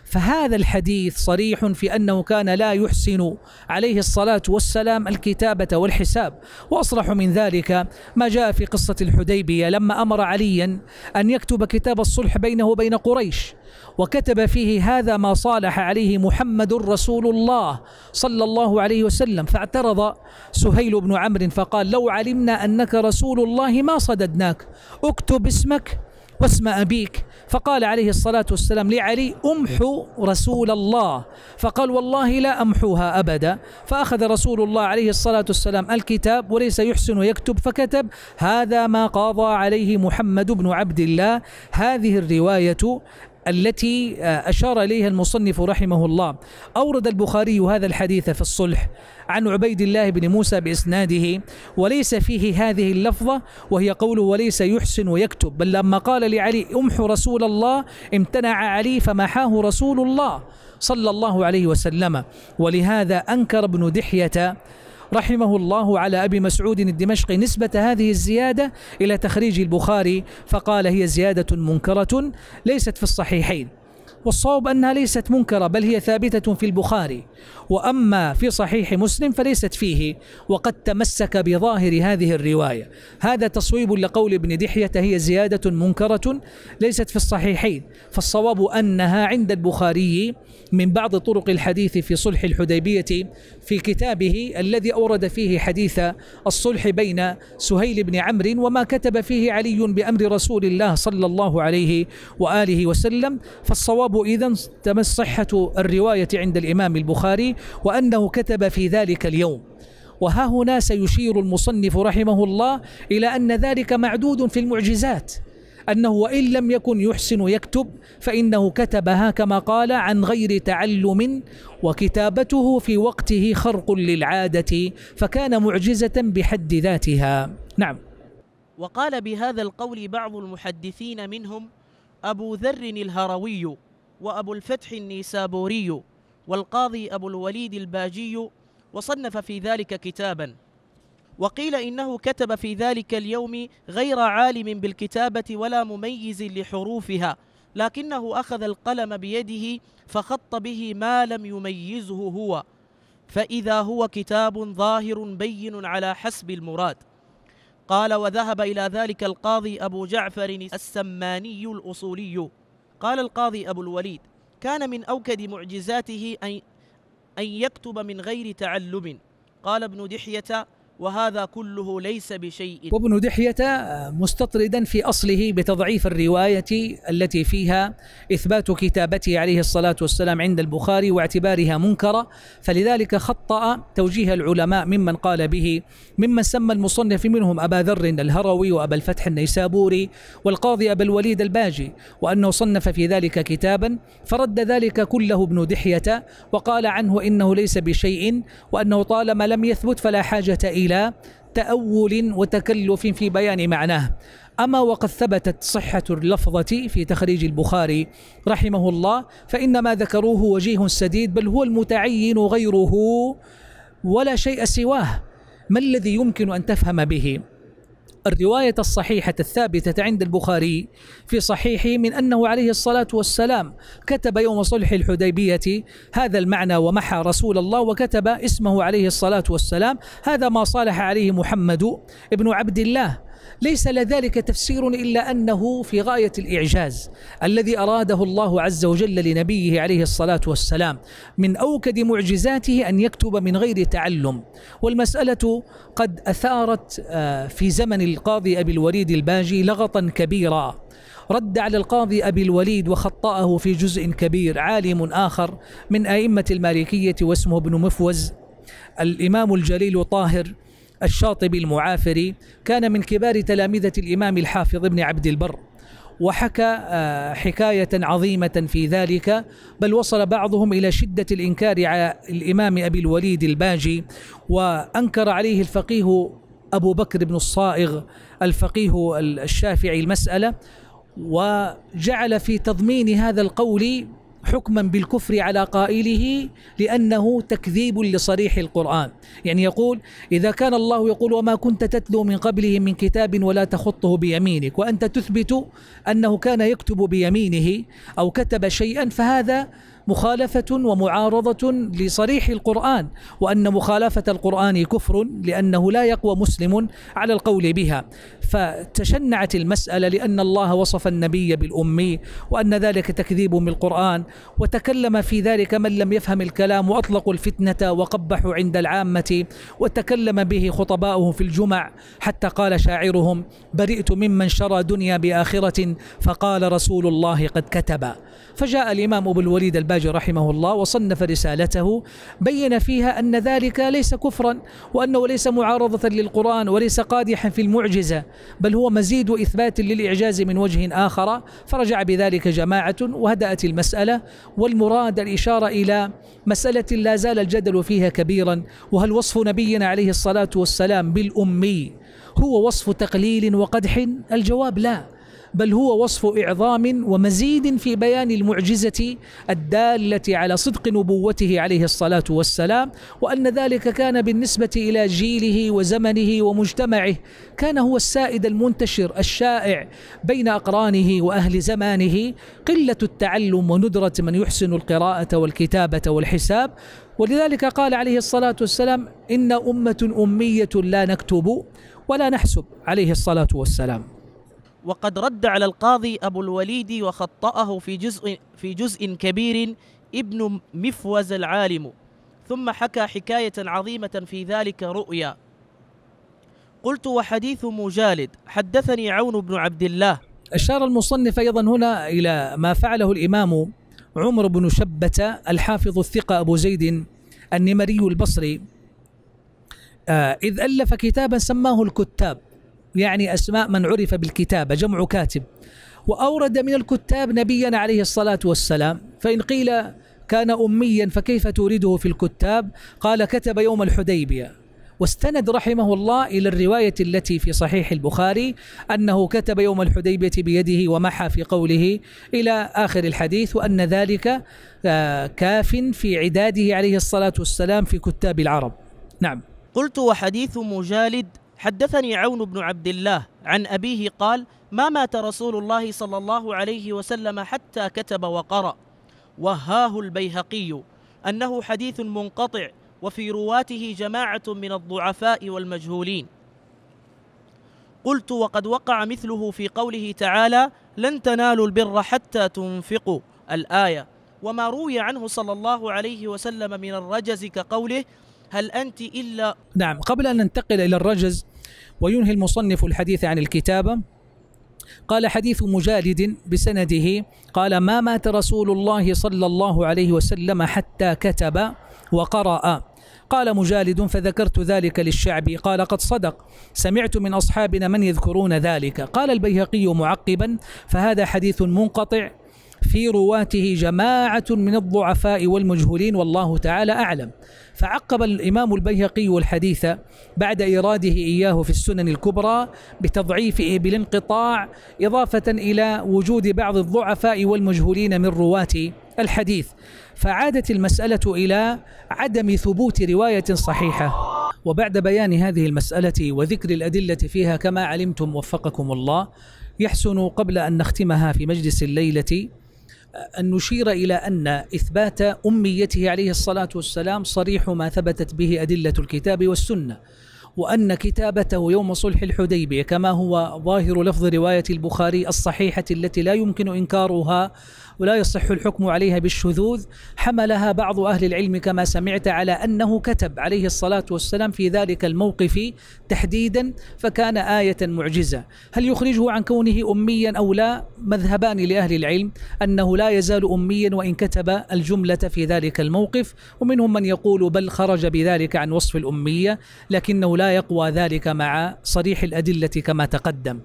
فهذا الحديث صريح في انه كان لا يحسن عليه الصلاه والسلام الكتابه والحساب واصرح من ذلك ما جاء في قصه الحديبيه لما امر عليا ان يكتب كتاب الصلح بينه وبين قريش وكتب فيه هذا ما صالح عليه محمد رسول الله صلى الله عليه وسلم فاعترض سهيل بن عمرو فقال لو علمنا انك رسول الله ما صددناك اكتب اسمك واسم أبيك فقال عليه الصلاة والسلام لعلي أمحو رسول الله فقال والله لا أمحوها أبدا فأخذ رسول الله عليه الصلاة والسلام الكتاب وليس يحسن يكتب فكتب هذا ما قاضى عليه محمد بن عبد الله هذه الرواية التي آه، أشار إليها المصنف رحمه الله أورد البخاري هذا الحديث في الصلح عن عبيد الله بن موسى بإسناده وليس فيه هذه اللفظة وهي قوله وليس يحسن ويكتب بل لما قال لعلي امحو رسول الله امتنع علي فمحاه رسول الله صلى الله عليه وسلم ولهذا أنكر ابن دحية رحمه الله على أبي مسعود الدمشقي نسبة هذه الزيادة إلى تخريج البخاري فقال هي زيادة منكرة ليست في الصحيحين والصواب أنها ليست منكرة بل هي ثابتة في البخاري وأما في صحيح مسلم فليست فيه وقد تمسك بظاهر هذه الرواية هذا تصويب لقول ابن دحية هي زيادة منكرة ليست في الصحيحين فالصواب أنها عند البخاري من بعض طرق الحديث في صلح الحديبية في كتابه الذي أورد فيه حديث الصلح بين سهيل بن عمرو وما كتب فيه علي بأمر رسول الله صلى الله عليه وآله وسلم فالصواب الجواب إذا تمس صحة الرواية عند الإمام البخاري وأنه كتب في ذلك اليوم وها هنا سيشير المصنف رحمه الله إلى أن ذلك معدود في المعجزات أنه وإن لم يكن يحسن يكتب فإنه كتبها كما قال عن غير تعلم وكتابته في وقته خرق للعادة فكان معجزة بحد ذاتها نعم وقال بهذا القول بعض المحدثين منهم أبو ذر الهروي وأبو الفتح النيسابوري والقاضي أبو الوليد الباجي وصنف في ذلك كتابا وقيل إنه كتب في ذلك اليوم غير عالم بالكتابة ولا مميز لحروفها لكنه أخذ القلم بيده فخط به ما لم يميزه هو فإذا هو كتاب ظاهر بين على حسب المراد قال وذهب إلى ذلك القاضي أبو جعفر السماني الأصولي قال القاضي أبو الوليد كان من أوكد معجزاته أن يكتب من غير تعلم قال ابن دحية وهذا كله ليس بشيء وابن دحية آه، مستطردا في أصله بتضعيف الرواية التي فيها إثبات كتابته عليه الصلاة والسلام عند البخاري واعتبارها منكرة فلذلك خطأ توجيه العلماء ممن قال به ممن سمى المصنف منهم أبا ذر الهروي وأبا الفتح النيسابوري والقاضي أبا الوليد الباجي وأنه صنف في ذلك كتابا فرد ذلك كله ابن دحية وقال عنه إنه ليس بشيء وأنه طالما لم يثبت فلا حاجة إلى بلا تأول وتكلف في بيان معناه أما وقد ثبتت صحة اللفظة في تخريج البخاري رحمه الله فإن ما ذكروه وجيه سديد بل هو المتعين غيره ولا شيء سواه ما الذي يمكن أن تفهم به الرواية الصحيحة الثابتة عند البخاري في صحيحه من أنه عليه الصلاة والسلام كتب يوم صلح الحديبية هذا المعنى ومحى رسول الله وكتب اسمه عليه الصلاة والسلام هذا ما صالح عليه محمد ابن عبد الله ليس لذلك تفسير إلا أنه في غاية الإعجاز الذي أراده الله عز وجل لنبيه عليه الصلاة والسلام من أوكد معجزاته أن يكتب من غير تعلم والمسألة قد أثارت آه، في زمن القاضي أبي الوليد الباجي لغطا كبيرا رد على القاضي أبي الوليد وخطأه في جزء كبير عالم آخر من أئمة المالكية واسمه ابن مفوز الإمام الجليل طاهر الشاطبي المعافري كان من كبار تلامذة الإمام الحافظ ابن عبد البر وحكى آه، حكاية عظيمة في ذلك بل وصل بعضهم إلى شدة الإنكار على الإمام أبي الوليد الباجي وأنكر عليه الفقيه أبو بكر بن الصائغ الفقيه الشافعي المسألة وجعل في تضمين هذا القول حكما بالكفر على قائله لأنه تكذيب لصريح القرآن يعني يقول إذا كان الله يقول وما كنت تتلو من قبله من كتاب ولا تخطه بيمينك وأنت تثبت أنه كان يكتب بيمينه أو كتب شيئا فهذا مخالفة ومعارضة لصريح القرآن وأن مخالفة القرآن كفر لأنه لا يقوى مسلم على القول بها فتشنعت المسألة لأن الله وصف النبي بالأمي وأن ذلك تكذيب بالقرآن وتكلم في ذلك من لم يفهم الكلام وأطلقوا الفتنة وقبحوا عند العامة وتكلم به خطباؤه في الجمع حتى قال شاعرهم برئت ممن شرى دنيا بآخرة فقال رسول الله قد كتب فجاء الإمام أبو الوليد الباجي الحجاج رحمه الله وصنف رسالته بين فيها أن ذلك ليس كفرا وأنه ليس معارضة للقرآن وليس قادحا في المعجزة بل هو مزيد إثبات للإعجاز من وجه آخر فرجع بذلك جماعة وهدأت المسألة والمراد الإشارة إلى مسألة لا زال الجدل فيها كبيرا وهل وصف نبينا عليه الصلاة والسلام بالأمي هو وصف تقليل وقدح الجواب لا بل هو وصف إعظام ومزيد في بيان المعجزة الدالة على صدق نبوته عليه الصلاة والسلام وأن ذلك كان بالنسبة إلى جيله وزمنه ومجتمعه كان هو السائد المنتشر الشائع بين أقرانه وأهل زمانه قلة التعلم وندرة من يحسن القراءة والكتابة والحساب ولذلك قال عليه الصلاة والسلام إن أمة أمية لا نكتب ولا نحسب عليه الصلاة والسلام وقد رد على القاضي أبو الوليد وخطأه في جزء, في جزء كبير ابن مفوز العالم ثم حكى حكاية عظيمة في ذلك رؤيا قلت وحديث مجالد حدثني عون بن عبد الله أشار المصنف أيضا هنا إلى ما فعله الإمام عمر بن شبة الحافظ الثقة أبو زيد النمري البصري آه، إذ ألف كتابا سماه الكتاب يعني أسماء من عرف بالكتابة جمع كاتب وأورد من الكتاب نبينا عليه الصلاة والسلام فإن قيل كان أميا فكيف تورده في الكتاب قال كتب يوم الحديبية واستند رحمه الله إلى الرواية التي في صحيح البخاري أنه كتب يوم الحديبية بيده ومحى في قوله إلى آخر الحديث وأن ذلك آه، كاف في عداده عليه الصلاة والسلام في كتاب العرب نعم قلت وحديث مجالد حدثني عون بن عبد الله عن أبيه قال ما مات رسول الله صلى الله عليه وسلم حتى كتب وقرأ وهاه البيهقي أنه حديث منقطع وفي رواته جماعة من الضعفاء والمجهولين قلت وقد وقع مثله في قوله تعالى لن تنالوا البر حتى تنفقوا الآية وما روي عنه صلى الله عليه وسلم من الرجز كقوله هل أنت إلا نعم قبل أن ننتقل إلى الرجز وينهي المصنف الحديث عن الكتابة قال حديث مجالد بسنده قال ما مات رسول الله صلى الله عليه وسلم حتى كتب وقرأ قال مجالد فذكرت ذلك للشعبي قال قد صدق سمعت من أصحابنا من يذكرون ذلك قال البيهقي معقبا فهذا حديث منقطع في رواته جماعة من الضعفاء والمجهولين والله تعالى أعلم فعقب الإمام البيهقي الحديث بعد إيراده إياه في السنن الكبرى بتضعيفه بالانقطاع إضافة إلى وجود بعض الضعفاء والمجهولين من رواة الحديث فعادت المسألة إلى عدم ثبوت رواية صحيحة وبعد بيان هذه المسألة وذكر الأدلة فيها كما علمتم وفقكم الله يحسن قبل أن نختمها في مجلس الليلة أن نشير إلى أن إثبات أميته عليه الصلاة والسلام صريح ما ثبتت به أدلة الكتاب والسنة وأن كتابته يوم صلح الحديبية كما هو ظاهر لفظ رواية البخاري الصحيحة التي لا يمكن إنكارها ولا يصح الحكم عليها بالشذوذ حملها بعض أهل العلم كما سمعت على أنه كتب عليه الصلاة والسلام في ذلك الموقف تحديدا فكان آية معجزة هل يخرجه عن كونه أميا أو لا مذهبان لأهل العلم أنه لا يزال أميا وإن كتب الجملة في ذلك الموقف ومنهم من يقول بل خرج بذلك عن وصف الأمية لكنه لا يقوى ذلك مع صريح الأدلة كما تقدم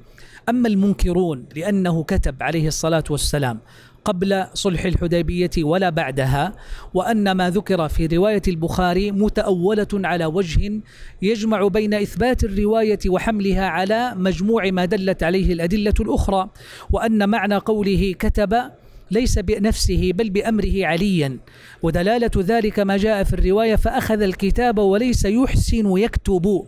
أما المنكرون لأنه كتب عليه الصلاة والسلام قبل صلح الحديبية ولا بعدها وأن ما ذكر في رواية البخاري متأولة على وجه يجمع بين إثبات الرواية وحملها على مجموع ما دلت عليه الأدلة الأخرى وأن معنى قوله كتب ليس بنفسه بل بأمره عليا ودلالة ذلك ما جاء في الرواية فأخذ الكتاب وليس يحسن يكتب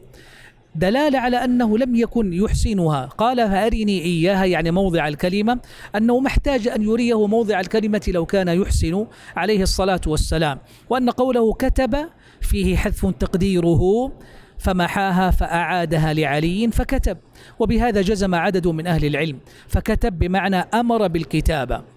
دلالة على أنه لم يكن يحسنها قال فأرني إياها يعني موضع الكلمة أنه محتاج أن يريه موضع الكلمة لو كان يحسن عليه الصلاة والسلام وأن قوله كتب فيه حذف تقديره فمحاها فأعادها لعلي فكتب وبهذا جزم عدد من أهل العلم فكتب بمعنى أمر بالكتابة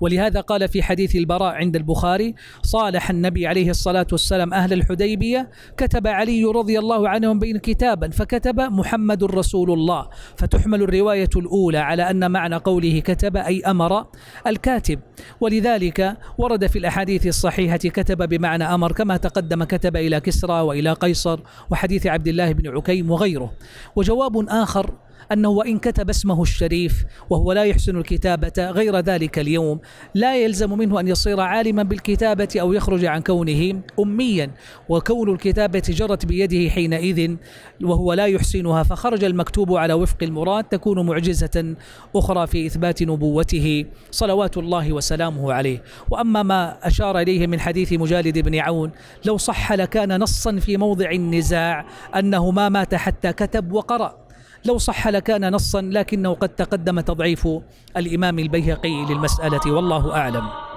ولهذا قال في حديث البراء عند البخاري صالح النبي عليه الصلاة والسلام أهل الحديبية كتب علي رضي الله عنهم بين كتابا فكتب محمد رسول الله فتحمل الرواية الأولى على أن معنى قوله كتب أي أمر الكاتب ولذلك ورد في الأحاديث الصحيحة كتب بمعنى أمر كما تقدم كتب إلى كسرى وإلى قيصر وحديث عبد الله بن عكيم وغيره وجواب آخر أنه وإن كتب اسمه الشريف وهو لا يحسن الكتابة غير ذلك اليوم لا يلزم منه أن يصير عالما بالكتابة أو يخرج عن كونه أميا وكون الكتابة جرت بيده حينئذ وهو لا يحسنها فخرج المكتوب على وفق المراد تكون معجزة أخرى في إثبات نبوته صلوات الله وسلامه عليه وأما ما أشار إليه من حديث مجالد بن عون لو صح لكان نصا في موضع النزاع أنه ما مات حتى كتب وقرأ لو صح لكان نصا لكنه قد تقدم تضعيف الإمام البيهقي للمسألة والله أعلم